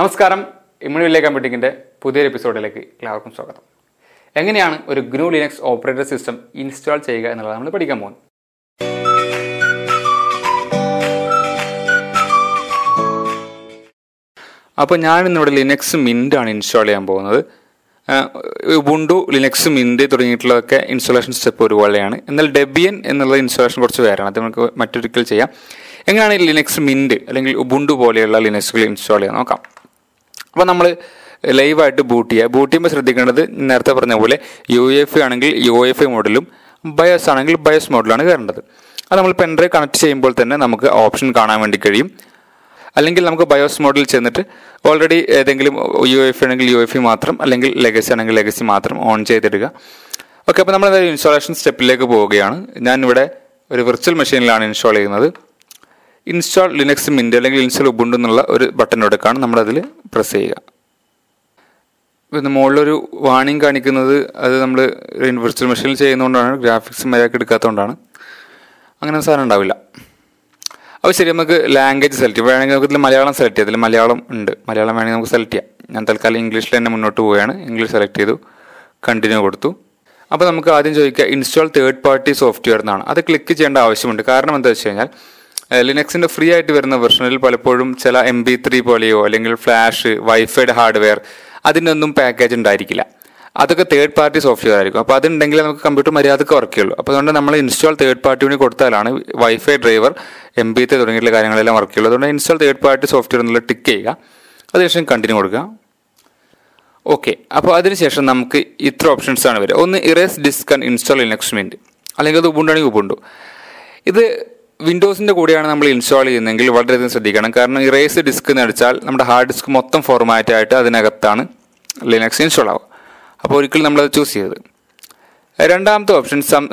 നമസ്കാരം ഇമ്മ്യൂണിലെ കമ്പ്യൂട്ടിങ്ങിൻ്റെ പുതിയൊരു എപ്പിസോഡിലേക്ക് എല്ലാവർക്കും സ്വാഗതം എങ്ങനെയാണ് ഒരു GNU Linux operator system install ചെയ്യുക എന്നുള്ളത് നമ്മൾ പഠിക്കാൻ പോകുന്നത് അപ്പോൾ ഞാൻ ഇന്നിവിടെ ലിനക്സ് മിൻ്റ് ആണ് ഇൻസ്റ്റാൾ ചെയ്യാൻ പോകുന്നത് ഉബുണ്ടു ലിനക്സ് മിൻ്റ് തുടങ്ങിയിട്ടുള്ളതൊക്കെ ഇൻസ്റ്റാളേഷൻ സ്റ്റെപ്പ് ഒരുപോലെയാണ് എന്നാൽ ഡെബിയൻ എന്നുള്ള ഇൻസ്റ്റാളേഷൻ കുറച്ച് വേറെയാണ് അത് നമുക്ക് മറ്റൊരിക്കൽ ചെയ്യാം എങ്ങനെയാണ് ലിനക്സ് മിൻ്റ് അല്ലെങ്കിൽ ഉബുണ്ടു പോലെയുള്ള ലിനക്സുകൾ ഇൻസ്റ്റാൾ ചെയ്യാൻ നോക്കാം അപ്പോൾ നമ്മൾ ലൈവായിട്ട് ബൂട്ട് ചെയ്യുക ബൂട്ട് ചെയ്യുമ്പോൾ ശ്രദ്ധിക്കേണ്ടത് നേരത്തെ പറഞ്ഞ പോലെ യു എഫ് ആണെങ്കിൽ യു എഫ് മോഡലും ബയോസ് ആണെങ്കിൽ ബയോസ് മോഡലാണ് കയറേണ്ടത് അത് നമ്മൾ പെൻഡ്രൈവ് കണക്ട് ചെയ്യുമ്പോൾ തന്നെ നമുക്ക് ഓപ്ഷൻ കാണാൻ വേണ്ടി കഴിയും അല്ലെങ്കിൽ നമുക്ക് ബയോസ് മോഡിൽ ചെന്നിട്ട് ഓൾറെഡി ഏതെങ്കിലും യു എഫ് ആണെങ്കിൽ യു എഫ് മാത്രം അല്ലെങ്കിൽ ലെഗസി ആണെങ്കിൽ ലെഗസി മാത്രം ഓൺ ചെയ്തിടുക ഓക്കെ അപ്പോൾ നമ്മൾ ഇൻസ്റ്റാളേഷൻ സ്റ്റെപ്പിലേക്ക് പോവുകയാണ് ഞാൻ ഇവിടെ ഒരു വിർച്വൽ മെഷീനിലാണ് ഇൻസ്റ്റാൾ ചെയ്യുന്നത് ഇൻസ്റ്റാൾ ലിനക്സ് മിൻ്റ് അല്ലെങ്കിൽ ഇൻസ്റ്റാൾ ഉബുണ്ടു എന്നുള്ള ഒരു ബട്ടൺ എടുക്കാണ് നമ്മളതിൽ പ്രസ് ചെയ്യുക പിന്നെ മുകളിലൊരു വാണിംഗ് കാണിക്കുന്നത് അത് നമ്മൾ വിർച്വൽ മെഷീനിൽ ചെയ്യുന്നതുകൊണ്ടാണ് ഗ്രാഫിക്സ് മര്യാദ എടുക്കാത്തതുകൊണ്ടാണ് അങ്ങനെ സാധനം ഉണ്ടാവില്ല അപ്പോൾ ശരി നമുക്ക് ലാംഗ്വേജ് സെലക്ട് ചെയ്യാം വേണമെങ്കിൽ നമുക്ക് ഇതിൽ മലയാളം സെലക്ട് ചെയ്യാം അതിൽ മലയാളം ഉണ്ട് മലയാളം വേണമെങ്കിൽ നമുക്ക് സെലക്ട് ചെയ്യാം ഞാൻ തൽക്കാലം ഇംഗ്ലീഷിൽ തന്നെ മുന്നോട്ട് പോവുകയാണ് ഇംഗ്ലീഷ് സെലക്ട് ചെയ്തു കണ്ടിന്യൂ കൊടുത്തു അപ്പോൾ നമുക്ക് ആദ്യം ചോദിക്കുക ഇൻസ്റ്റാൾ തേർഡ് പാർട്ടി സോഫ്റ്റ്വെയർ എന്നാണ് അത് ക്ലിക്ക് ചെയ്യേണ്ട ആവശ്യമുണ്ട് കാരണം എന്താ വെച്ച് കഴിഞ്ഞാൽ ലിനക്സിൻ്റെ ഫ്രീ ആയിട്ട് വരുന്ന വെർഷനിൽ പലപ്പോഴും ചില എം ബി ത്രീ പോലെയോ അല്ലെങ്കിൽ ഫ്ലാഷ് വൈഫൈഡ് ഹാർഡ്വെയർ അതിനൊന്നും പാക്കേജ് ഉണ്ടായിരിക്കില്ല അതൊക്കെ തേർഡ് പാർട്ടി സോഫ്റ്റ്വെയർ ആയിരിക്കും അപ്പോൾ അതുണ്ടെങ്കിൽ നമുക്ക് കമ്പ്യൂട്ടർ മര്യാദക്ക് വർക്ക് അപ്പോൾ അതുകൊണ്ട് നമ്മൾ ഇൻസ്റ്റാൾ തേർഡ് പാർട്ടി കൂടി കൊടുത്താലാണ് wifi driver M B three തുടങ്ങിയുള്ള കാര്യങ്ങളെല്ലാം വർക്ക് ചെയ്യുള്ളൂ അതുകൊണ്ട് ഇൻസ്റ്റാൾ തേർഡ് പാർട്ടി സോഫ്റ്റ്വെയർ എന്നുള്ള ടിക്ക് ചെയ്യുക അതിനുശേഷം കണ്ടിന്യൂ കൊടുക്കുക ഓക്കെ അപ്പോൾ അതിനുശേഷം നമുക്ക് ഇത്ര ഓപ്ഷൻസ് ആണ് വരിക ഒന്ന് erase disk and install Linux അല്ലെങ്കിൽ അത് ഉബുണ്ടാണെങ്കിൽ ഉബുണ്ടു ഇത് വിൻഡോസിൻ്റെ കൂടെയാണ് നമ്മൾ ഇൻസ്റ്റാൾ ചെയ്യുന്നതെങ്കിൽ വളരെയധികം ശ്രദ്ധിക്കണം കാരണം ഇറേസ് ഡിസ്ക് എന്ന് അടിച്ചാൽ നമ്മുടെ ഹാർഡ് ഡിസ്ക് മൊത്തം ഫോർമാറ്റ് ആയിട്ട് അതിനകത്താണ് ലിനക്സ് ഇൻസ്റ്റാൾ ആവുക അപ്പോൾ ഒരിക്കലും നമ്മളത് ചൂസ് ചെയ്തത് രണ്ടാമത്തെ ഓപ്ഷൻ സം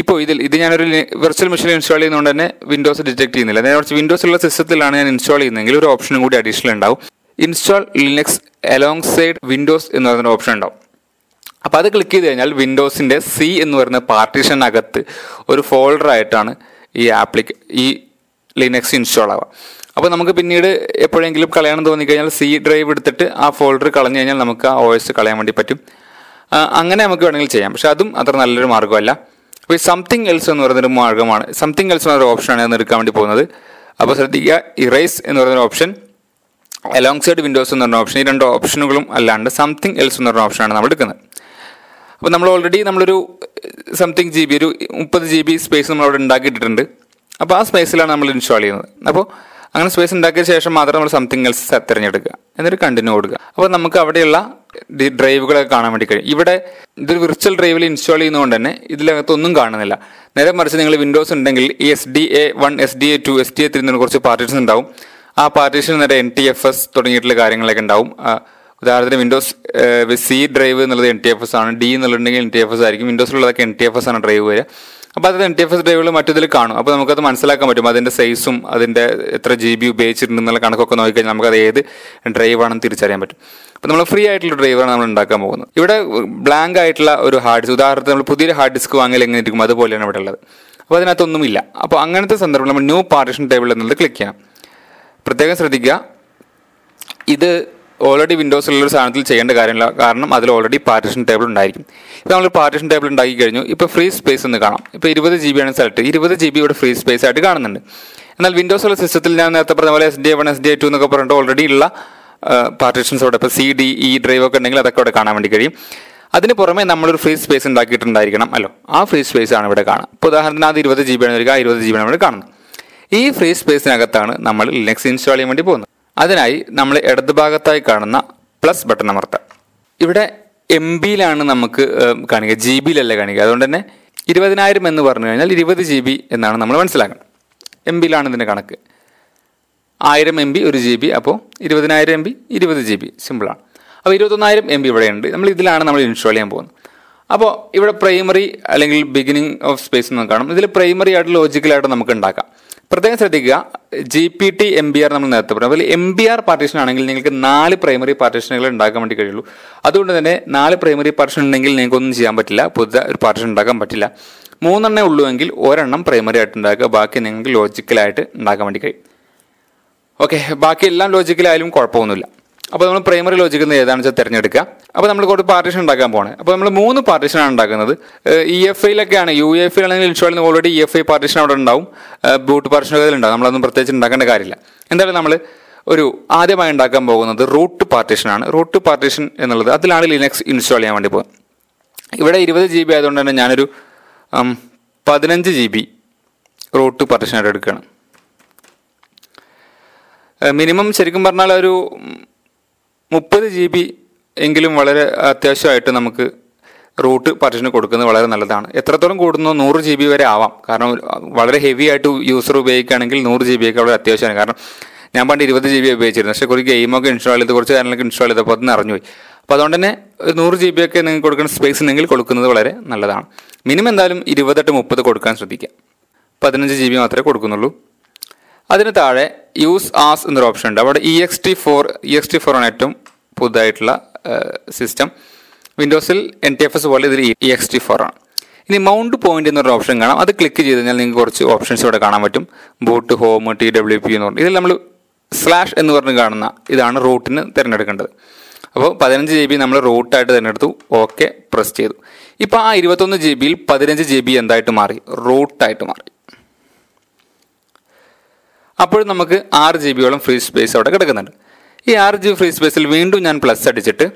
ഇപ്പോൾ ഇതിൽ ഇത് ഞാനൊരു വെർച്വൽ മെഷീൻ ഇൻസ്റ്റാൾ ചെയ്യുന്നതുകൊണ്ട് തന്നെ വിൻഡോസ് ഡിറ്റക്ട് ചെയ്യുന്നില്ല നേരെ കുറച്ച് ഉള്ള സിസ്റ്റത്തിലാണ് ഞാൻ ഇൻസ്റ്റാൾ ചെയ്യുന്നതെങ്കിൽ ഒരു ഓപ്ഷനും കൂടി അഡീഷണൽ ഉണ്ടാവും install Linux alongside Windows എന്ന് പറയുന്ന ഓപ്ഷൻ ഉണ്ടാവും അപ്പോൾ അത് ക്ലിക്ക് ചെയ്ത് കഴിഞ്ഞാൽ വിൻഡോസിൻ്റെ സി എന്ന് പറയുന്ന പാർട്ടീഷനകത്ത് ഒരു ഫോൾഡർ ആയിട്ടാണ് ഈ ആപ്ലിക്ക ഈ ലിനക്സ് ഇൻസ്റ്റാൾ ആവുക അപ്പോൾ നമുക്ക് പിന്നീട് എപ്പോഴെങ്കിലും കളയണം തോന്നിക്കഴിഞ്ഞാൽ സി ഡ്രൈവ് എടുത്തിട്ട് ആ ഫോൾഡർ കളഞ്ഞു കഴിഞ്ഞാൽ നമുക്ക് ആ ഓ എസ് കളയാൻ വേണ്ടി പറ്റും അങ്ങനെ നമുക്ക് വേണമെങ്കിൽ ചെയ്യാം പക്ഷെ അതും അത്ര നല്ലൊരു മാർഗ്ഗമല്ല അപ്പോൾ ഈ സംതിങ് എൽസ് എന്ന് പറയുന്നൊരു മാർഗ്ഗമാണ് സംതിങ് എൽസ് എന്നൊരു ഓപ്ഷനാണ് ഞാൻ എടുക്കാൻ വേണ്ടി പോകുന്നത് അപ്പോൾ ശ്രദ്ധിക്കുക ഇറേസ് എന്ന് പറയുന്നൊരു ഓപ്ഷൻ അലോങ് സൈഡ് വിൻഡോസ് എന്ന് പറഞ്ഞ ഓപ്ഷൻ ഈ രണ്ട് ഓപ്ഷനുകളും അല്ലാണ്ട് സംതിങ് എൽസ് എന്ന് പറഞ്ഞ ഓപ്ഷനാണ് നമ്മൾ എടുക്കുന്നത് അപ്പോൾ നമ്മൾ ഓൾറെഡി നമ്മളൊരു സംതിങ് ജി ബി ഒരു മുപ്പത് ജി ബി സ്പേസ് നമ്മൾ അവിടെ ഉണ്ടാക്കിയിട്ടിട്ടുണ്ട് അപ്പോൾ ആ സ്പേസിലാണ് നമ്മൾ ഇൻസ്റ്റാൾ ചെയ്യുന്നത് അപ്പോൾ അങ്ങനെ സ്പേസ് ഉണ്ടാക്കിയ ശേഷം മാത്രം നമ്മൾ സംതിങ് എൽസ് തിരഞ്ഞെടുക്കുക എന്നിട്ട് കണ്ടിന്യൂ കൊടുക്കുക അപ്പോൾ നമുക്ക് അവിടെയുള്ള ഡ്രൈവുകളൊക്കെ കാണാൻ വേണ്ടി കഴിയും ഇവിടെ ഇതൊരു വിർച്വൽ ഡ്രൈവിൽ ഇൻസ്റ്റാൾ ചെയ്യുന്നതുകൊണ്ട് തന്നെ ഇതിലകത്ത് ഒന്നും കാണുന്നില്ല നേരെ മറിച്ച് നിങ്ങൾ വിൻഡോസ് ഉണ്ടെങ്കിൽ ഈ S D A one S D A two S D A three കുറച്ച് പാർട്ടീഷൻസ് ഉണ്ടാവും ആ പാർട്ടീഷൻ നേരെ എൻ ടി എഫ് എസ് തുടങ്ങിയിട്ടുള്ള കാര്യങ്ങളൊക്കെ ഉണ്ടാവും ഉദാഹരണത്തിന് വിൻഡോസ് സി ഡ്രൈവ് എന്നുള്ളത് എൻ ടി എഫ് എസ് ആണ് ഡി എന്നുള്ളതെങ്കിൽ എൻ ടി എഫ് എസ് ആയിരിക്കും വിൻഡോസിലുള്ളതൊക്കെ എൻ ടി എഫ് എസ് ആണ് ഡ്രൈവ് വരിക അപ്പോൾ അത് എൻ ടി എഫ് എസ് ഡ്രൈവുകൾ മറ്റതിൽ കാണും അപ്പോൾ നമുക്കത് മനസ്സിലാക്കാൻ പറ്റും അതിൻ്റെ സൈസും അതിൻ്റെ എത്ര ജി ബി ഉപയോഗിച്ചിട്ടുണ്ടെന്നുള്ള കണക്കൊക്കെ നോക്കിക്കഴിഞ്ഞാൽ നമുക്കത് ഏത് ഡ്രൈവാണെന്ന് തിരിച്ചറിയാൻ പറ്റും അപ്പോൾ നമ്മൾ ഫ്രീ ആയിട്ടുള്ള ഡ്രൈവറാണ് നമ്മൾ ഉണ്ടാക്കാൻ പോകുന്നത് ഇവിടെ ബ്ലാങ്ക് ആയിട്ടുള്ള ഒരു ഹാർഡ് ഡിസ്ക് ഉദാഹരണത്തിന് നമ്മൾ പുതിയൊരു ഹാർഡ് ഡിസ്ക് വാങ്ങിയാൽ എങ്ങനെ ഇരിക്കും അതുപോലെയാണ് ഇവിടെ ഉള്ളത് അപ്പോൾ അതിനകത്തൊന്നുമില്ല അപ്പോൾ അങ്ങനത്തെ സന്ദർഭം നമ്മൾ ന്യൂ പാർട്ടിഷൻ ടേബിൾ എന്നുള്ളത് ക്ലിക്ക് ചെയ്യാം പ്രത്യേകം ശ്രദ്ധിക്കുക ഇത് ഓൾറെഡി വിൻഡോസിലുള്ള ഒരു സാധനത്തിൽ ചെയ്യേണ്ട കാര്യമില്ല കാരണം അതിൽ ഓൾറെഡി പാർട്ടീഷൻ ടേബിൾ ഉണ്ടായിരിക്കും ഇപ്പോൾ നമ്മൾ പാർട്ടീഷൻ ടേബിൾ ഉണ്ടാക്കി കഴിഞ്ഞു ഇപ്പോൾ ഫ്രീ സ്പേസ് എന്ന് കാണാം ഇപ്പോൾ ഇരുപത് ജി ബിയാണ് സെലക്ട് ഇരുപത് ജി ബി ഇവിടെ ഫ്രീ സ്പേസ് ആയിട്ട് കാണുന്നുണ്ട് എന്നാൽ വിൻഡോസ് ഉള്ള സിസ്റ്റത്തിൽ ഞാൻ നേരത്തെ പറഞ്ഞ പോലെ S D one S D two എന്നൊക്കെ പറഞ്ഞിട്ട് ഓൾറെഡി ഉള്ള പാർട്ടീഷൻസ് അവിടെ ഇപ്പോൾ സി ഡി ഇ ഡ്രൈവ് ഒക്കെ ഉണ്ടെങ്കിൽ അതൊക്കെ അവിടെ കാണാൻ വേണ്ടി കഴിയും അതിന് പുറമേ നമ്മളൊരു ഫ്രീ സ്പേസ് ഉണ്ടാക്കിയിട്ടുണ്ടായിരിക്കണം അല്ലോ ആ ഫ്രീ സ്പേസ് ആണ് ഇവിടെ കാണുക ഇപ്പോൾ ഉദാഹരണത്തിന് അത് ഇരുപത് ജി ബി ആണ് വരിക ആ ഇരുപത് ജി ബി ആണ് ഇവിടെ കാണുന്നത് ഈ ഫ്രീ സ്പേസിനകത്താണ് നമ്മൾ ലിനക്സ് ഇൻസ്റ്റാൾ ചെയ്യാൻ വേണ്ടി പോകുന്നത് അതിനായി നമ്മൾ ഭാഗത്തായി കാണുന്ന പ്ലസ് ബട്ടൺ അമർത്താം ഇവിടെ എം ബിയിലാണ് നമുക്ക് കാണിക്കുക ജി ബിയിലല്ല കാണിക്കുക അതുകൊണ്ട് തന്നെ ഇരുപതിനായിരം എന്ന് പറഞ്ഞു കഴിഞ്ഞാൽ ഇരുപത് ജി ബി എന്നാണ് നമ്മൾ മനസ്സിലാക്കുന്നത് എം ബിയിലാണ് ഇതിൻ്റെ കണക്ക് ആയിരം എം ബി ഒരു ജി ബി അപ്പോൾ ഇരുപതിനായിരം എം ബി ഇരുപത് ജി ബി സിമ്പിളാണ് അപ്പോൾ ഇരുപത്തൊന്നായിരം എം ബി ഇവിടെയുണ്ട് നമ്മൾ ഇതിലാണ് നമ്മൾ ഇൻസ്റ്റാൾ ചെയ്യാൻ പോകുന്നത് അപ്പോൾ ഇവിടെ പ്രൈമറി അല്ലെങ്കിൽ ബിഗിനിങ് ഓഫ് സ്പേസ് എന്ന് കാണും ഇതിൽ പ്രൈമറി ആയിട്ട് ലോജിക്കലായിട്ട് നമുക്ക് ഉണ്ടാക്കാം പ്രത്യേകം ശ്രദ്ധിക്കുക G P T M B R നമ്മൾ നേരത്തെ പറഞ്ഞു അതുപോലെ എം ബി ആർ പാർട്ടീഷൻ ആണെങ്കിൽ നിങ്ങൾക്ക് നാല് പ്രൈമറി പാർട്ടീഷനുകൾ ഉണ്ടാക്കാൻ വേണ്ടി കഴിയുള്ളൂ അതുകൊണ്ട് തന്നെ നാല് പ്രൈമറി പാർട്ടീഷൻ ഉണ്ടെങ്കിൽ നിങ്ങൾക്ക് ഒന്നും ചെയ്യാൻ പറ്റില്ല പുതിയ ഒരു പാർട്ടീഷൻ ഉണ്ടാക്കാൻ പറ്റില്ല മൂന്നെണ്ണേ ഉള്ളൂ എങ്കിൽ ഒരെണ്ണം പ്രൈമറി ആയിട്ട് ഉണ്ടാക്കുക ബാക്കി നിങ്ങൾക്ക് ലോജിക്കലായിട്ട് ഉണ്ടാക്കാൻ വേണ്ടി കഴിയും ഓക്കെ ബാക്കി എല്ലാം ലോജിക്കലായാലും കുഴപ്പമൊന്നുമില്ല അപ്പോൾ നമ്മൾ പ്രൈമറി ലോജിക്കിൽ നിന്ന് ഏതാണെന്ന് വെച്ചാൽ തിരഞ്ഞെടുക്കുക അപ്പോൾ നമ്മൾ കുറച്ച് പാർട്ടീഷൻ ഉണ്ടാക്കാൻ പോകണം അപ്പോൾ നമ്മൾ മൂന്ന് പാർട്ടീഷനാണ് ഉണ്ടാക്കുന്നത് ഇ എഫ് ഐയിലൊക്കെയാണ് യു എഫ് ആണെങ്കിൽ ഇൻഷുറിൽ already E F I partition അവിടെ ഉണ്ടാവും ബൂട്ട് പാർട്ടീഷൻ ഉണ്ടാവും നമ്മളൊന്നും പ്രത്യേകിച്ച് ഉണ്ടാക്കേണ്ട കാര്യമില്ല എന്തായാലും നമ്മൾ ഒരു ആദ്യമായി ഉണ്ടാക്കാൻ പോകുന്നത് റൂട്ട് പാർട്ടീഷനാണ് റൂട്ട് പാർട്ടീഷൻ എന്നുള്ളത് അതിലാണ് ലിനക്സ് ഇൻസ്റ്റാൾ ചെയ്യാൻ വേണ്ടി പോകുന്നത് ഇവിടെ ഇരുപത് ജി ബി ആയതുകൊണ്ട് തന്നെ ഞാനൊരു പതിനഞ്ച് ജി ബി റൂട്ട് പാർട്ടീഷനായിട്ട് എടുക്കുകയാണ് മിനിമം ശരിക്കും പറഞ്ഞാൽ ഒരു മുപ്പത് ജി ബി എങ്കിലും വളരെ അത്യാവശ്യമായിട്ട് നമുക്ക് റൂട്ട് പർച്ചേസിന് കൊടുക്കുന്നത് വളരെ നല്ലതാണ് എത്രത്തോളം കൂടുന്നോ നൂറ് ജി ബി വരെ ആവാം കാരണം വളരെ ഹെവി ആയിട്ട് യൂസർ ഉപയോഗിക്കുകയാണെങ്കിൽ നൂറ് ജി ബിയൊക്കെ വളരെ അത്യാവശ്യമാണ് കാരണം ഞാൻ പണ്ട് ഇരുപത് ജി ബി ഉപയോഗിച്ചിരുന്നു പക്ഷേ കുറച്ച് ഗെയിമൊക്കെ ഇൻസ്റ്റാൾ ചെയ്ത് കുറച്ച് കാര്യങ്ങളൊക്കെ ഇൻസ്റ്റാൾ ചെയ്തപ്പോൾ അത് നിറഞ്ഞുപോയി അപ്പോൾ അതുകൊണ്ട് തന്നെ ഒരു നൂറ് ജി ബി ഒക്കെ നിങ്ങൾക്ക് കൊടുക്കുന്ന സ്പേസ് ഉണ്ടെങ്കിൽ കൊടുക്കുന്നത് വളരെ നല്ലതാണ് മിനിമം എന്തായാലും ഇരുപതെട്ട് മുപ്പത് കൊടുക്കാൻ ശ്രദ്ധിക്കുക പതിനഞ്ച് ജി ബി മാത്രമേ കൊടുക്കുന്നുള്ളൂ അതിന് താഴെ യൂസ് ആസ് എന്നൊരു ഓപ്ഷൻ ഉണ്ട് അവിടെ E X T four E X T four ആണ് ഏറ്റവും പുതുതായിട്ടുള്ള സിസ്റ്റം വിൻഡോസിൽ എൻ ടി എഫ് എസ് പോലെ ഇതിൽ ഇ എക്സ് ടി ഫോർ ആണ് ഇനി മൗണ്ട് പോയിന്റ് എന്നൊരു ഓപ്ഷൻ കാണാം അത് ക്ലിക്ക് ചെയ്ത് കഴിഞ്ഞാൽ നിങ്ങൾക്ക് കുറച്ച് ഓപ്ഷൻസ് ഇവിടെ കാണാൻ പറ്റും boot home T W P എന്ന് പറഞ്ഞു ഇതിൽ നമ്മൾ സ്ലാഷ് എന്ന് പറഞ്ഞ് കാണുന്ന ഇതാണ് റൂട്ടിന് തിരഞ്ഞെടുക്കേണ്ടത് അപ്പോൾ പതിനഞ്ച് ജി ബി നമ്മൾ റൂട്ടായിട്ട് തിരഞ്ഞെടുത്തു ഓക്കെ പ്രസ് ചെയ്തു ഇപ്പോൾ ആ ഇരുപത്തൊന്ന് ജി ബിയിൽ പതിനഞ്ച് ജി ബി എന്തായിട്ട് മാറി റൂട്ടായിട്ട് മാറി അപ്പോൾ നമുക്ക് ആറ് ജി ബിയോളം ഫ്രീ സ്പേസ് അവിടെ കിടക്കുന്നുണ്ട് ഈ ആറ് ജി ഫ്രീ സ്പേസിൽ വീണ്ടും ഞാൻ പ്ലസ് അടിച്ചിട്ട്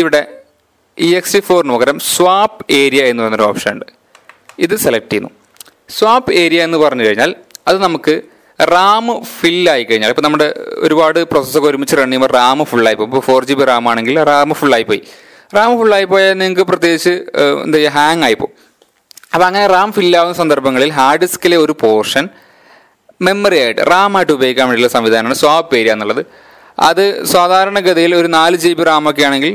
ഇവിടെ ഇ എക്സ് ഫോറിന് പകരം സ്വാപ്പ് ഏരിയ എന്ന് പറഞ്ഞൊരു ഓപ്ഷൻ ഉണ്ട് ഇത് സെലക്ട് ചെയ്യുന്നു സ്വാപ്പ് ഏരിയ എന്ന് പറഞ്ഞു കഴിഞ്ഞാൽ അത് നമുക്ക് റാം ഫില്ലായി കഴിഞ്ഞാൽ ഇപ്പോൾ നമ്മുടെ ഒരുപാട് പ്രോസസ്സൊക്കെ ഒരുമിച്ച് റൺ ചെയ്യുമ്പോൾ റാം ഫുള്ളായി പോകും ഇപ്പോൾ ഫോർ ജി ബി റാം ആണെങ്കിൽ റാം ഫുള്ളായി പോയി റാം ഫുള്ളായി പോയാൽ നിങ്ങൾക്ക് പ്രത്യേകിച്ച് എന്താ ചെയ്യുക ഹാങ് ആയിപ്പോൾ അപ്പം അങ്ങനെ റാം ഫില്ലാവുന്ന സന്ദർഭങ്ങളിൽ ഹാർഡ് ഡിസ്കിലെ ഒരു പോർഷൻ മെമ്മറി ആയിട്ട് റാം ആയിട്ട് ഉപയോഗിക്കാൻ വേണ്ടിയിട്ടുള്ള സംവിധാനമാണ് സ്വാപ്പ് ഏരിയ എന്നുള്ളത് അത് സാധാരണഗതിയിൽ ഒരു നാല് ജി ബി റാമൊക്കെ ആണെങ്കിൽ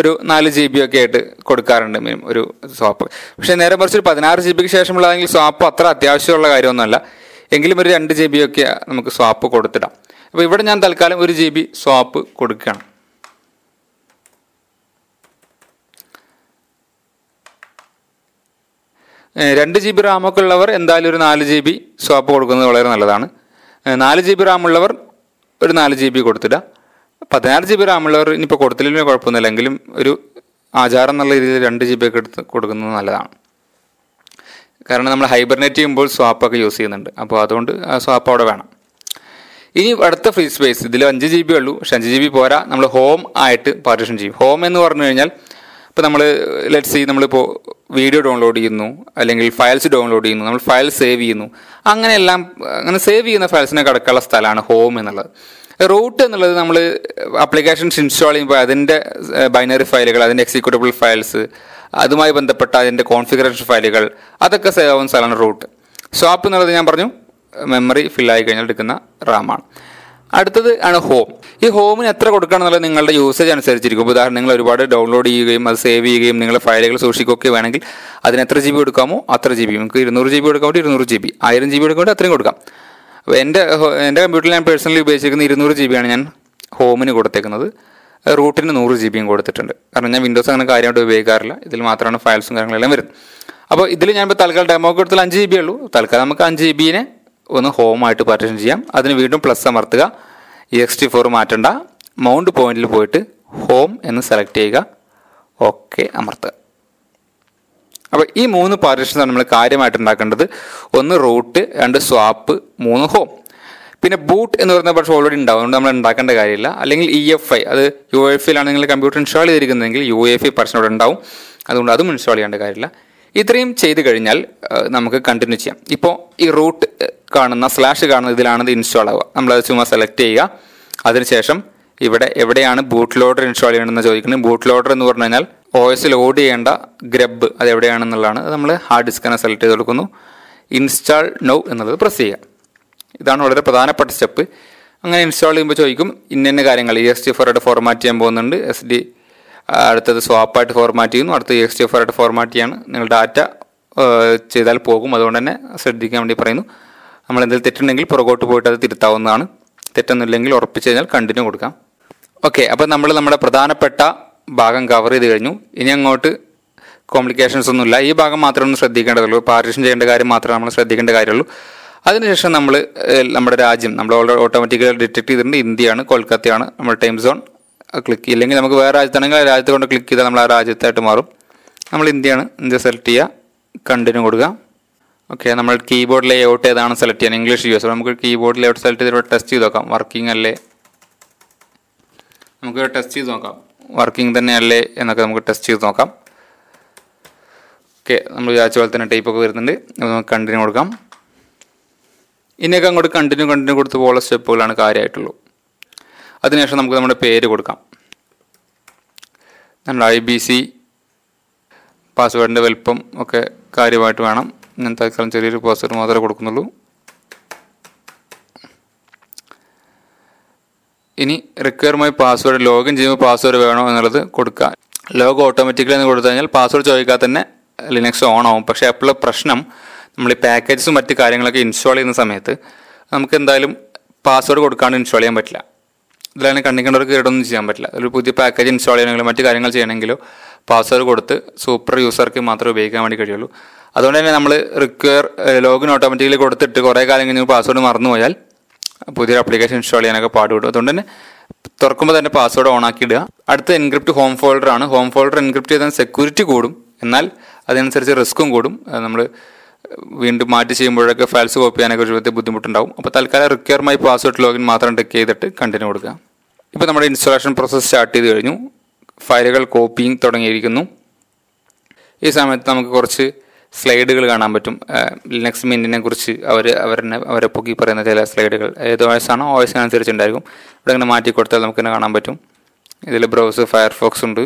ഒരു നാല് ജി ബി ഒക്കെ ആയിട്ട് കൊടുക്കാറുണ്ട് ഒരു സ്വാപ്പ് പക്ഷേ നേരെ മറിച്ച് ഒരു പതിനാറ് ജി ബിക്ക് ശേഷമുള്ളതെങ്കിൽ സ്വാപ്പ് അത്ര അത്യാവശ്യമുള്ള കാര്യമൊന്നുമല്ല എങ്കിലും ഒരു രണ്ട് ജി ബി ഒക്കെ നമുക്ക് സ്വാപ്പ് കൊടുത്തിടാം അപ്പോൾ ഇവിടെ ഞാൻ തൽക്കാലം ഒരു ജി ബി സ്വാപ്പ് കൊടുക്കുകയാണ് രണ്ട് ജി ബി റാമൊക്കെ ഉള്ളവർ എന്തായാലും ഒരു നാല് ജി ബി സ്വാപ്പ് കൊടുക്കുന്നത് വളരെ നല്ലതാണ് നാല് ജി ബി റാമുള്ളവർ ഒരു നാല് ജി ബി കൊടുത്തിടുക പതിനാറ് ജി ബി റാമുള്ളവർ ഇനിയിപ്പോൾ കൊടുത്തില്ലെങ്കിലും കുഴപ്പമൊന്നുമില്ല എങ്കിലും ഒരു ആചാരം എന്നുള്ള രീതിയിൽ രണ്ട് ജി ബി ഒക്കെ എടുത്ത് കൊടുക്കുന്നത് നല്ലതാണ് കാരണം നമ്മൾ ഹൈബർനെറ്റ് ചെയ്യുമ്പോൾ സ്വാപ്പൊക്കെ യൂസ് ചെയ്യുന്നുണ്ട് അപ്പോൾ അതുകൊണ്ട് സ്വാപ്പ് അവിടെ വേണം ഇനി അടുത്ത ഫ്രീ സ്പേസ് ഇതിൽ അഞ്ച് ജി ബി ഉള്ളൂ പക്ഷെ അഞ്ച് ജി ബി പോരാ നമ്മൾ ഹോം ആയിട്ട് പാർട്ടീഷൻ ചെയ്യും ഹോം എന്ന് പറഞ്ഞു കഴിഞ്ഞാൽ ഇപ്പോൾ നമ്മൾ ലെറ്റ്സ് നമ്മൾ നമ്മളിപ്പോൾ വീഡിയോ ഡൗൺലോഡ് ചെയ്യുന്നു അല്ലെങ്കിൽ ഫയൽസ് ഡൗൺലോഡ് ചെയ്യുന്നു നമ്മൾ ഫയൽ സേവ് ചെയ്യുന്നു അങ്ങനെയെല്ലാം അങ്ങനെ സേവ് ചെയ്യുന്ന ഫയൽസിനെ കിടക്കാനുള്ള സ്ഥലമാണ് ഹോം എന്നുള്ളത് റൂട്ട് എന്നുള്ളത് നമ്മൾ അപ്ലിക്കേഷൻസ് ഇൻസ്റ്റാൾ ചെയ്യുമ്പോൾ അതിൻ്റെ ബൈനറി ഫയലുകൾ അതിൻ്റെ എക്സിക്യൂട്ടബിൾ ഫയൽസ് അതുമായി ബന്ധപ്പെട്ട അതിൻ്റെ കോൺഫിഗറേഷൻ ഫയലുകൾ അതൊക്കെ സേവ് ആവുന്ന സ്ഥലമാണ് റൂട്ട് സ്വാപ്പ് എന്നുള്ളത് ഞാൻ പറഞ്ഞു മെമ്മറി ഫില്ലായി കഴിഞ്ഞാൽ എടുക്കുന്ന റാമാണ് അടുത്തത് ആണ് ഹോം ഈ ഹോമിന് എത്ര കൊടുക്കണം എന്നുള്ളത് നിങ്ങളുടെ യൂസേജ് അനുസരിച്ചിരിക്കും ഉദാഹരണം നിങ്ങൾ ഒരുപാട് ഡൗൺലോഡ് ചെയ്യുകയും അത് സേവ് ചെയ്യുകയും നിങ്ങളുടെ ഫയലുകൾ സൂക്ഷിക്കുകയൊക്കെ വേണമെങ്കിൽ അതിന് എത്ര ജി ബി കൊടുക്കാമോ അത്ര ജി ബി നമുക്ക് ഇരുന്നൂറ് ജി ബി കൊടുക്കാൻ വേണ്ടി ഇരുന്നൂറ് ജി ബി ആയിരം ജി ബി കൊടുക്കാൻ വേണ്ടി അത്രയും കൊടുക്കാം അപ്പോൾ എൻ്റെ എൻ്റെ കമ്പ്യൂട്ടറിൽ ഞാൻ പേഴ്സണലി ഉപയോഗിച്ചിരിക്കുന്ന ഇരുന്നൂറ് ജി ബിയാണ് ഞാൻ ഹോമിന് കൊടുത്തേക്കുന്നത് റൂട്ടിന് നൂറ് ജി ബിയും കൊടുത്തിട്ടുണ്ട് കാരണം ഞാൻ വിൻഡോസ് അങ്ങനെ കാര്യമായിട്ട് ഉപയോഗിക്കാറില്ല ഇതിൽ മാത്രമാണ് ഫയൽസും കാര്യങ്ങളെല്ലാം വരുന്നത് അപ്പോൾ ഇതിൽ ഞാൻ ഇപ്പോൾ തൽക്കാലം ഡെമോ കൊടുത്താൽ അഞ്ച് ജി ബി ഉള്ളൂ തൽക്കാലം നമുക്ക് അഞ്ച് ജി ബിനെ ഒന്ന് ഹോമായിട്ട് പാർട്ടീഷൻ ചെയ്യാം അതിന് വീണ്ടും പ്ലസ് അമർത്തുക എക്സ് ടി ഫോർ മാറ്റണ്ട മൗണ്ട് പോയിന്റിൽ പോയിട്ട് ഹോം എന്ന് സെലക്ട് ചെയ്യുക ഓക്കെ അമർത്തുക അപ്പോൾ ഈ മൂന്ന് പാർട്ടീഷൻസ് നമ്മൾ കാര്യമായിട്ട് ഉണ്ടാക്കേണ്ടത് ഒന്ന് റൂട്ട് രണ്ട് സ്വാപ്പ് മൂന്ന് ഹോം പിന്നെ ബൂട്ട് എന്ന് പറയുന്ന പക്ഷേ ഓൾറെഡി ഉണ്ടാവും അതുകൊണ്ട് നമ്മൾ ഉണ്ടാക്കേണ്ട കാര്യമില്ല അല്ലെങ്കിൽ ഇ എഫ് ഐ അത് യു ആണ് നിങ്ങൾ കമ്പ്യൂട്ടർ ഇൻസ്റ്റാൾ ചെയ്തിരിക്കുന്നതെങ്കിൽ യു എഫ് ഐ പ്രശ്നം ഉണ്ടാവും അതുകൊണ്ട് അതും ഇൻസ്റ്റാൾ ചെയ്യേണ്ട കാര്യമില്ല ഇത്രയും ചെയ്ത് കഴിഞ്ഞാൽ നമുക്ക് കണ്ടിന്യൂ ചെയ്യാം ഇപ്പോൾ ഈ റൂട്ട് കാണുന്ന സ്ലാഷ് കാണുന്ന ഇതിലാണ് ഇത് ഇൻസ്റ്റാൾ ആവുക നമ്മളത് ചുമ്മാ സെലക്ട് ചെയ്യുക അതിനുശേഷം ഇവിടെ എവിടെയാണ് ബൂട്ട് ലോഡർ ഇൻസ്റ്റാൾ ചെയ്യണമെന്ന് ചോദിക്കുന്നത് ബൂട്ട് ലോഡർ എന്ന് പറഞ്ഞു കഴിഞ്ഞാൽ ഒ ലോഡ് ചെയ്യേണ്ട ഗ്രബ് അത് എവിടെയാണെന്നുള്ളതാണ് നമ്മൾ ഹാർഡ് ഡിസ്കിനെ സെലക്ട് ചെയ്ത് കൊടുക്കുന്നു ഇൻസ്റ്റാൾ നൗ എന്നുള്ളത് പ്രസ് ചെയ്യുക ഇതാണ് വളരെ പ്രധാനപ്പെട്ട സ്റ്റെപ്പ് അങ്ങനെ ഇൻസ്റ്റാൾ ചെയ്യുമ്പോൾ ചോദിക്കും ഇന്ന കാര്യങ്ങൾ ഇ എസ് ടി ആയിട്ട് ഫോർമാറ്റ് ചെയ്യാൻ പോകുന്നുണ്ട് എസ് ഡി അടുത്തത് സ്വാപ്പായിട്ട് ഫോർമാറ്റ് ചെയ്യുന്നു അടുത്ത ഇ എസ് ടി ആയിട്ട് ഫോർമാറ്റ് ചെയ്യാണ് നിങ്ങൾ ഡാറ്റ ചെയ്താൽ പോകും അതുകൊണ്ട് തന്നെ ശ്രദ്ധിക്കാൻ വേണ്ടി പറയുന്നു നമ്മൾ എന്തെങ്കിലും തെറ്റുണ്ടെങ്കിൽ പുറകോട്ട് പോയിട്ട് അത് തിരുത്താവുന്നതാണ് തെറ്റൊന്നുമില്ലെങ്കിൽ ഉറപ്പിച്ച് കഴിഞ്ഞാൽ കണ്ടിന്യൂ കൊടുക്കാം ഓക്കെ അപ്പോൾ നമ്മൾ നമ്മുടെ പ്രധാനപ്പെട്ട ഭാഗം കവർ ചെയ്ത് കഴിഞ്ഞു ഇനി അങ്ങോട്ട് കോംപ്ലിക്കേഷൻസ് ഒന്നുമില്ല ഈ ഭാഗം മാത്രമേ ഒന്ന് ശ്രദ്ധിക്കേണ്ടതുള്ളൂ പാർട്ടിഷൻ ചെയ്യേണ്ട കാര്യം മാത്രമേ നമ്മൾ ശ്രദ്ധിക്കേണ്ട കാര്യമുള്ളൂ അതിനുശേഷം നമ്മൾ നമ്മുടെ രാജ്യം നമ്മൾ ഓൾറെഡി ഓട്ടോമാറ്റിക്കലി ഡിറ്റക്ട് ചെയ്തിട്ടുണ്ട് ഇന്ത്യയാണ് കൊൽക്കത്തയാണ് നമ്മുടെ ടൈം സോൺ ക്ലിക്ക് ഇല്ലെങ്കിൽ നമുക്ക് വേറെ രാജ്യത്താണെങ്കിൽ ആ രാജ്യത്തെ ക്ലിക്ക് ചെയ്താൽ നമ്മൾ ആ രാജ്യത്തായിട്ട് മാറും നമ്മൾ ഇന്ത്യയാണ് ഇന്ത്യ സെലക്ട് ചെയ്യുക കണ്ടിന്യൂ കൊടുക്കുക ഓക്കെ നമ്മൾ കീബോർഡ് ലേഔട്ട് ഏതാണ് സെലക്ട് ചെയ്യാൻ ഇംഗ്ലീഷ് യൂസ് നമുക്ക് കീബോർഡ് ലേഔട്ട് സെലക്ട് ചെയ്തിട്ട് ടെസ്റ്റ് ചെയ്ത് നോക്കാം വർക്കിംഗ് അല്ലേ നമുക്ക് ടെസ്റ്റ് ചെയ്ത് നോക്കാം വർക്കിംഗ് തന്നെ അല്ലേ എന്നൊക്കെ നമുക്ക് ടെസ്റ്റ് ചെയ്ത് നോക്കാം ഓക്കെ നമ്മൾ വിചാരിച്ച പോലെ തന്നെ ടൈപ്പൊക്കെ വരുന്നുണ്ട് നമുക്ക് കണ്ടിന്യൂ കൊടുക്കാം ഇനിയൊക്കെ അങ്ങോട്ട് കണ്ടിന്യൂ കണ്ടിന്യൂ കൊടുത്ത് പോകുന്ന സ്റ്റെപ്പുകളാണ് കാര്യമായിട്ടുള്ളൂ അതിനുശേഷം നമുക്ക് നമ്മുടെ പേര് കൊടുക്കാം നമ്മുടെ ഐ ബി സി പാസ്വേഡിൻ്റെ വലിപ്പം ഒക്കെ കാര്യമായിട്ട് വേണം ഞാൻ തൽക്കാലം ചെറിയൊരു പാസ്വേഡ് മാത്രമേ കൊടുക്കുന്നുള്ളൂ ഇനി റിക്വയർമായി പാസ്വേഡ് ലോഗിൻ ചെയ്യുമ്പോൾ പാസ്വേഡ് വേണോ എന്നുള്ളത് കൊടുക്കുക ലോഗ് ഓട്ടോമാറ്റിക്കലി എന്ന് കൊടുത്തു കഴിഞ്ഞാൽ പാസ്വേഡ് ചോദിക്കാതെ തന്നെ ലിനക്സ് ഓൺ ആവും പക്ഷേ അപ്പോഴുള്ള പ്രശ്നം നമ്മൾ ഈ പാക്കേജസും മറ്റു കാര്യങ്ങളൊക്കെ ഇൻസ്റ്റാൾ ചെയ്യുന്ന സമയത്ത് നമുക്ക് എന്തായാലും പാസ്വേഡ് കൊടുക്കാണ്ട് ഇൻസ്റ്റാൾ ചെയ്യാൻ പറ്റില്ല ഇതിലാണ് കണ്ണിക്കേണ്ടവർക്ക് കേടൊന്നും ചെയ്യാൻ പറ്റില്ല ഒരു പുതിയ പാക്കേജ് ഇൻസ്റ്റാൾ ചെയ്യണമെങ്കിലും മറ്റു കാര്യങ്ങൾ ചെയ്യണമെങ്കിലോ പാസ്വേഡ് കൊടുത്ത് സൂപ്പർ യൂസർക്ക് മാത്രമേ ഉപയോഗിക്കാൻ വേണ്ടി കഴിയുള്ളൂ അതുകൊണ്ട് തന്നെ നമ്മൾ റിക്വയർ ലോഗിൻ ഓട്ടോമാറ്റിക്കലി കൊടുത്തിട്ട് കുറേ കാലം കഴിഞ്ഞ് പാസ്വേഡ് മറന്നുപോയാൽ പുതിയൊരു അപ്ലിക്കേഷൻ ഇൻസ്റ്റാൾ ചെയ്യാനൊക്കെ പാടുപെടും അതുകൊണ്ട് തന്നെ തുറക്കുമ്പോൾ തന്നെ പാസ്വേഡ് ഓൺ ആക്കി ഇടുക അടുത്ത എൻക്രിപ്റ്റ് ഹോം ഫോൾഡർ ആണ് ഹോം ഫോൾഡർ എൻക്രിപ്റ്റ് ചെയ്താൽ സെക്യൂരിറ്റി കൂടും എന്നാൽ അതിനനുസരിച്ച് റിസ്ക്കും കൂടും നമ്മൾ വീണ്ടും മാറ്റി ചെയ്യുമ്പോഴൊക്കെ ഫയൽസ് കോപ്പി ചെയ്യാനൊക്കെ ഒരു വിധത്തിൽ ബുദ്ധിമുട്ടുണ്ടാവും അപ്പോൾ തൽക്കാലം റിക്വയർമായി പാസ്വേഡ് ലോഗിൻ മാത്രം ടെക്ക് ചെയ്തിട്ട് കണ്ടിന്യൂ കൊടുക്കുക ഇപ്പോൾ നമ്മുടെ ഇൻസ്റ്റാളേഷൻ പ്രോസസ്സ് സ്റ്റാർട്ട് ചെയ്ത് കഴിഞ്ഞു ഫയലുകൾ കോപ്പിയും തുടങ്ങിയിരിക്കുന്നു ഈ സമയത്ത് നമുക്ക് കുറച്ച് സ്ലൈഡുകൾ കാണാൻ പറ്റും ലിനക്സ് മിൻറ്റിനെ കുറിച്ച് അവർ അവരെ അവരെ പൊക്കി പറയുന്ന ചില സ്ലൈഡുകൾ ഏത് വയസ്സാണോ ആണോ ഓയസിനനുസരിച്ചുണ്ടായിരിക്കും ഇവിടെ ഇങ്ങനെ മാറ്റി കൊടുത്താൽ നമുക്ക് തന്നെ കാണാൻ പറ്റും ഇതിൽ ബ്രൗസർ ഫയർഫോക്സ് ഉണ്ട്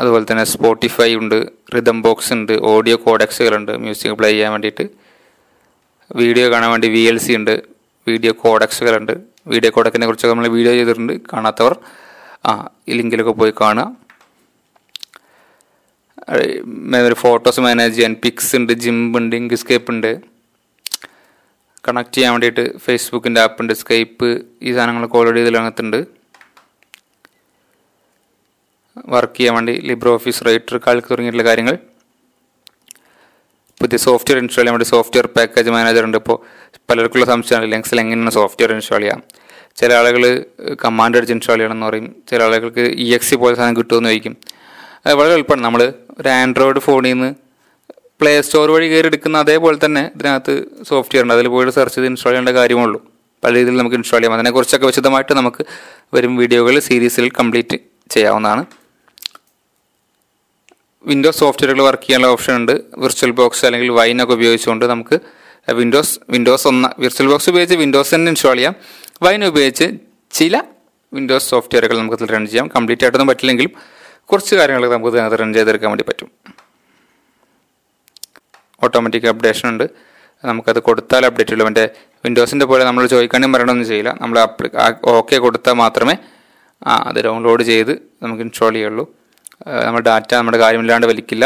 അതുപോലെ തന്നെ സ്പോട്ടിഫൈ ഉണ്ട് റിതം ബോക്സ് ഉണ്ട് ഓഡിയോ കോഡക്സുകളുണ്ട് മ്യൂസിക് പ്ലേ ചെയ്യാൻ വേണ്ടിയിട്ട് വീഡിയോ കാണാൻ വേണ്ടി വി എൽ സി ഉണ്ട് വീഡിയോ കോഡക്സുകളുണ്ട് വീഡിയോ കോഡക്സിനെ കുറിച്ചൊക്കെ നമ്മൾ വീഡിയോ ചെയ്തിട്ടുണ്ട് കാണാത്തവർ ആ ഈ ലിങ്കിലൊക്കെ പോയി കാണുക ഫോട്ടോസ് മാനേജ് ചെയ്യാൻ പിക്സ് ഉണ്ട് ജിംബ് ഉണ്ട് ഇൻക്സ്കേപ്പ് ഉണ്ട് കണക്ട് ചെയ്യാൻ വേണ്ടിയിട്ട് ഫേസ്ബുക്കിൻ്റെ ആപ്പ് ഉണ്ട് സ്കൈപ്പ് ഈ സാധനങ്ങളൊക്കെ ഓൾറെഡി ഇതിൽ വർക്ക് ചെയ്യാൻ വേണ്ടി ലിബ്രോ ഓഫീസ് റൈറ്റർ കാൽക്ക് തുടങ്ങിയിട്ടുള്ള കാര്യങ്ങൾ പുതിയ സോഫ്റ്റ്വെയർ ഇൻസ്റ്റാൾ ചെയ്യാൻ വേണ്ടി സോഫ്റ്റ്വെയർ പാക്കേജ് മാനേജർ ഉണ്ട് ഇപ്പോൾ പലർക്കുള്ള സംശയമാണ് ലിനക്സിൽ എങ്ങനെയാണ് സോഫ്റ്റ്വെയർ ഇൻസ്റ്റാൾ ചെയ്യാം ചില ആളുകൾ കമാൻഡ് അടിച്ച് ഇൻസ്റ്റാൾ ചെയ്യണം എന്ന് പറയും ചില ആളുകൾക്ക് ഇ e എക്സി പോലെ സാധനം കിട്ടുമെന്ന് ചോദിക്കും അത് വളരെ എളുപ്പമാണ് നമ്മൾ ഒരു ആൻഡ്രോയിഡ് ഫോണിൽ നിന്ന് പ്ലേ സ്റ്റോർ വഴി കയറി എടുക്കുന്ന അതേപോലെ തന്നെ ഇതിനകത്ത് സോഫ്റ്റ്വെയർ ഉണ്ട് അതിൽ പോയിട്ട് സെർച്ച് ചെയ്ത് ഇൻസ്റ്റാൾ ചെയ്യേണ്ട കാര്യമുള്ളൂ പല രീതിയിൽ നമുക്ക് ഇൻസ്റ്റാൾ ചെയ്യാം അതിനെക്കുറിച്ചൊക്കെ വിശദമായിട്ട് നമുക്ക് വരും വീഡിയോകൾ സീരീസിൽ കംപ്ലീറ്റ് ചെയ്യാവുന്നതാണ് വിൻഡോസ് സോഫ്റ്റ്വെയറുകൾ വർക്ക് ചെയ്യാനുള്ള ഓപ്ഷൻ ഉണ്ട് വിർച്വൽ ബോക്സ് അല്ലെങ്കിൽ വൈനൊക്കെ ഉപയോഗിച്ചുകൊണ്ട് നമുക്ക് വിൻഡോസ് വിൻഡോസ് ഒന്ന് വിർച്വൽ ബോക്സ് ഉപയോഗിച്ച് വിൻഡോസ് തന്നെ ഇൻസ്റ്റാൾ ചെയ്യാം വൈൻ ഉപയോഗിച്ച് ചില വിൻഡോസ് സോഫ്റ്റ്വെയറുകൾ നമുക്ക് റൺ ചെയ്യാം കംപ്ലീറ്റ് ആയിട്ടൊന്നും പറ്റില്ലെങ്കിലും കുറച്ച് കാര്യങ്ങൾ നമുക്ക് അതിനകത്ത് റൺ ചെയ്തെടുക്കാൻ വേണ്ടി പറ്റും ഓട്ടോമാറ്റിക് അപ്ഡേഷൻ ഉണ്ട് നമുക്കത് കൊടുത്താൽ അപ്ഡേറ്റ് ഉള്ളൂ മറ്റേ വിൻഡോസിൻ്റെ പോലെ നമ്മൾ ചോദിക്കാനും പറയണമെന്നും ചെയ്യില്ല നമ്മൾ അപ്ലി ഓക്കെ കൊടുത്താൽ മാത്രമേ ആ അത് ഡൗൺലോഡ് ചെയ്ത് നമുക്ക് ഇൻസ്റ്റാൾ ചെയ്യുള്ളൂ നമ്മൾ ഡാറ്റ നമ്മുടെ കാര്യമില്ലാണ്ട് വലിക്കില്ല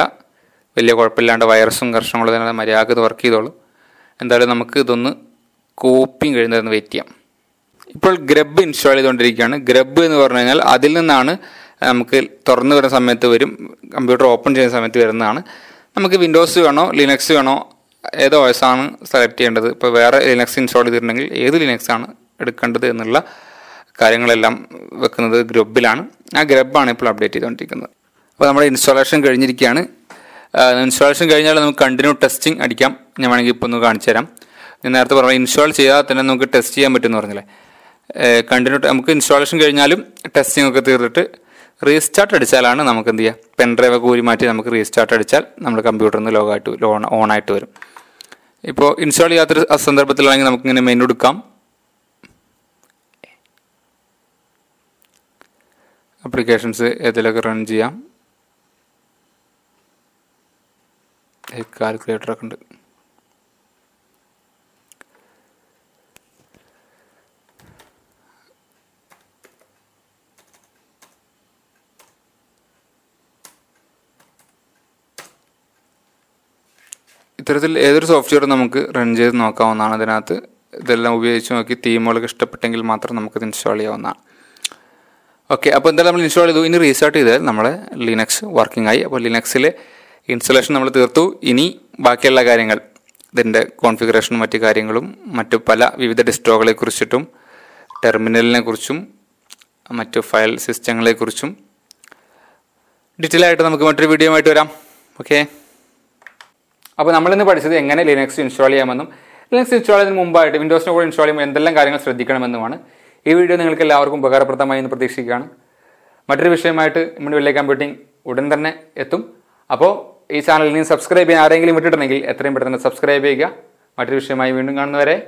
വലിയ കുഴപ്പമില്ലാണ്ട് വൈറസും കർഷങ്ങളും തന്നെ മര്യാദ ഇത് വർക്ക് ചെയ്തോളൂ എന്തായാലും നമുക്ക് ഇതൊന്ന് കോപ്പിയും കഴിയുന്നതെന്ന് വെയിറ്റ് ചെയ്യാം ഇപ്പോൾ ഗ്രബ് ഇൻസ്റ്റാൾ ചെയ്തുകൊണ്ടിരിക്കുകയാണ് ഗ്രബ് എന്ന് പറഞ്ഞു കഴിഞ്ഞാൽ അതിൽ നിന്നാണ് നമുക്ക് തുറന്നു വരുന്ന സമയത്ത് വരും കമ്പ്യൂട്ടർ ഓപ്പൺ ചെയ്യുന്ന സമയത്ത് വരുന്നതാണ് നമുക്ക് വിൻഡോസ് വേണോ ലിനക്സ് വേണോ ഏത് ഓയസ് ആണ് സെലക്ട് ചെയ്യേണ്ടത് ഇപ്പോൾ വേറെ ലിനക്സ് ഇൻസ്റ്റാൾ ചെയ്തിട്ടുണ്ടെങ്കിൽ ഏത് ലിനക്സ് ആണ് എടുക്കേണ്ടത് എന്നുള്ള കാര്യങ്ങളെല്ലാം വെക്കുന്നത് ഗ്രബിലാണ് ആ ഗ്രബാണ് ഇപ്പോൾ അപ്ഡേറ്റ് ചെയ്തുകൊണ്ടിരിക്കുന്നത് അപ്പോൾ നമ്മുടെ ഇൻസ്റ്റാളേഷൻ കഴിഞ്ഞിരിക്കുകയാണ് ഇൻസ്റ്റാളേഷൻ കഴിഞ്ഞാൽ നമുക്ക് കണ്ടിന്യൂ ടെസ്റ്റിംഗ് അടിക്കാം ഞാൻ വേണമെങ്കിൽ ഇപ്പോൾ ഒന്ന് കാണിച്ചു തരാം ഞാൻ നേരത്തെ പറഞ്ഞു ഇൻസ്റ്റാൾ ചെയ്താൽ തന്നെ നമുക്ക് ടെസ്റ്റ് ചെയ്യാൻ പറ്റുമെന്ന് പറഞ്ഞില്ലേ കണ്ടിന്യൂ നമുക്ക് ഇൻസ്റ്റാളേഷൻ കഴിഞ്ഞാലും ടെസ്റ്റിംഗ് ഒക്കെ തീർന്നിട്ട് റീസ്റ്റാർട്ട് അടിച്ചാലാണ് നമുക്ക് എന്ത് ചെയ്യുക പെൻഡ്രൈവ് ഒക്കെ ഊരി മാറ്റി നമുക്ക് റീസ്റ്റാർട്ട് അടിച്ചാൽ നമ്മൾ കമ്പ്യൂട്ടറിൽ നിന്ന് ലോഗായിട്ട് ലോൺ ഓൺ ആയിട്ട് വരും ഇപ്പോൾ ഇൻസ്റ്റാൾ ചെയ്യാത്തൊരു സന്ദർഭത്തിലാണെങ്കിൽ നമുക്കിങ്ങനെ മെനു എടുക്കാം ആപ്ലിക്കേഷൻസ് ഏതിലൊക്കെ റൺ ചെയ്യാം കാൽക്കുലേറ്ററൊക്കെ ഉണ്ട് ഇത്തരത്തിൽ ഏതൊരു സോഫ്റ്റ്വെയറും നമുക്ക് റൺ ചെയ്ത് നോക്കാവുന്നതാണ് അതിനകത്ത് ഇതെല്ലാം ഉപയോഗിച്ച് നോക്കി തീമുകൾ ഇഷ്ടപ്പെട്ടെങ്കിൽ മാത്രം നമുക്കത് ഇൻസ്റ്റാൾ ചെയ്യാവുന്നതാണ് ഓക്കെ അപ്പോൾ എന്തായാലും നമ്മൾ ഇൻസ്റ്റാൾ ചെയ്തു ഇനി റീസ്റ്റാർട്ട് ചെയ്താൽ നമ്മളെ ലിനക്സ് വർക്കിംഗ് ആയി അപ്പോൾ ലിനക്സിലെ ഇൻസ്റ്റലേഷൻ നമ്മൾ തീർത്തു ഇനി ബാക്കിയുള്ള കാര്യങ്ങൾ ഇതിൻ്റെ കോൺഫിഗറേഷനും മറ്റു കാര്യങ്ങളും മറ്റു പല വിവിധ ഡിസ്ട്രോകളെ കുറിച്ചിട്ടും ടെർമിനലിനെ കുറിച്ചും മറ്റു ഫയൽ സിസ്റ്റങ്ങളെക്കുറിച്ചും ഡീറ്റെയിൽ ആയിട്ട് നമുക്ക് മറ്റൊരു വീഡിയോ ആയിട്ട് വരാം ഓക്കേ അപ്പോൾ നമ്മളിന്ന് പഠിച്ചത് എങ്ങനെ ലിനക്സ് ഇൻസ്റ്റാൾ ചെയ്യാമെന്നും ലിനക്സ് ഇൻസ്റ്റാൾ ചെയ്യുന്നതിന് മുമ്പായിട്ട് വിൻഡോസിനെ കൂടെ ഇൻസ്റ്റാൾ ചെയ്യുമ്പോൾ എന്തെല്ലാം കാര്യങ്ങൾ ശ്രദ്ധിക്കണമെന്നുമാണ് ഈ വീഡിയോ നിങ്ങൾക്ക് എല്ലാവർക്കും ഉപകാരപ്രദമായി എന്ന് പ്രതീക്ഷിക്കുകയാണ് മറ്റൊരു വിഷയമായിട്ട് നമ്മുടെ വെള്ളി കമ്പ്യൂട്ടിംഗ് ഉടൻ തന്നെ എത്തും അപ്പോൾ ഈ ചാനലിനെയും സബ്സ്ക്രൈബ് ചെയ്യാൻ ആരെങ്കിലും വിട്ടിട്ടുണ്ടെങ്കിൽ എത്രയും പെട്ടെന്ന് സബ്സ്ക്രൈബ് ചെയ്യുക മറ്റൊരു വിഷയമായി വീണ്ടും കാണുന്നവരെ